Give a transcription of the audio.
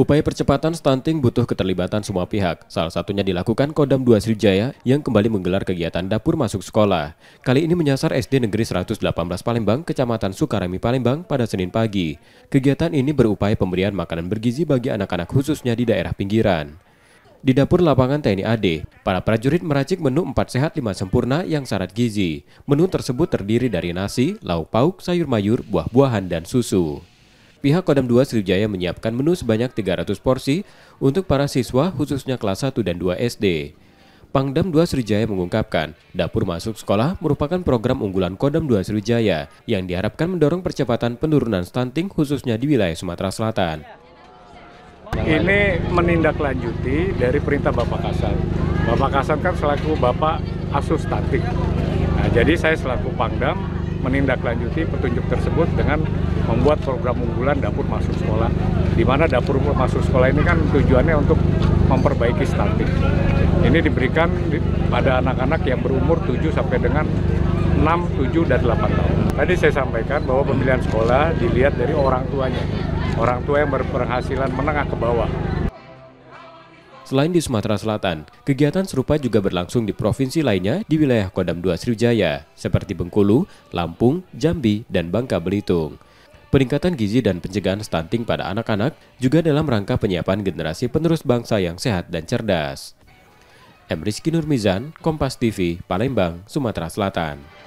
Upaya percepatan stunting butuh keterlibatan semua pihak. Salah satunya dilakukan Kodam 2 Sriwijaya yang kembali menggelar kegiatan dapur masuk sekolah. Kali ini menyasar SD Negeri 118 Palembang, Kecamatan Sukarami Palembang pada Senin pagi. Kegiatan ini berupaya pemberian makanan bergizi bagi anak-anak khususnya di daerah pinggiran. Di dapur lapangan TNI AD, para prajurit meracik menu 4 sehat 5 sempurna yang syarat gizi. Menu tersebut terdiri dari nasi, lauk pauk, sayur mayur, buah-buahan, dan susu pihak Kodam 2 Sriwijaya menyiapkan menu sebanyak 300 porsi untuk para siswa khususnya kelas 1 dan 2 SD. Pangdam 2 Sriwijaya mengungkapkan, dapur masuk sekolah merupakan program unggulan Kodam 2 Sriwijaya yang diharapkan mendorong percepatan penurunan stunting khususnya di wilayah Sumatera Selatan. Ini menindaklanjuti dari perintah Bapak Kasat. Bapak Kasat kan selaku Bapak Asus Stunting. Nah, jadi saya selaku Pangdam menindaklanjuti petunjuk tersebut dengan membuat program unggulan dapur masuk sekolah. Di mana dapur masuk sekolah ini kan tujuannya untuk memperbaiki stunting. Ini diberikan pada anak-anak yang berumur 7 sampai dengan 6, 7, dan 8 tahun. Tadi saya sampaikan bahwa pemilihan sekolah dilihat dari orang tuanya. Orang tua yang berpenghasilan menengah ke bawah. Selain di Sumatera Selatan, kegiatan serupa juga berlangsung di provinsi lainnya di wilayah Kodam 2 Sriwijaya, seperti Bengkulu, Lampung, Jambi, dan Bangka Belitung. Peningkatan gizi dan pencegahan stunting pada anak-anak juga dalam rangka penyiapan generasi penerus bangsa yang sehat dan cerdas. M. Rizky Nurmizan, Kompas TV, Palembang, Sumatera Selatan.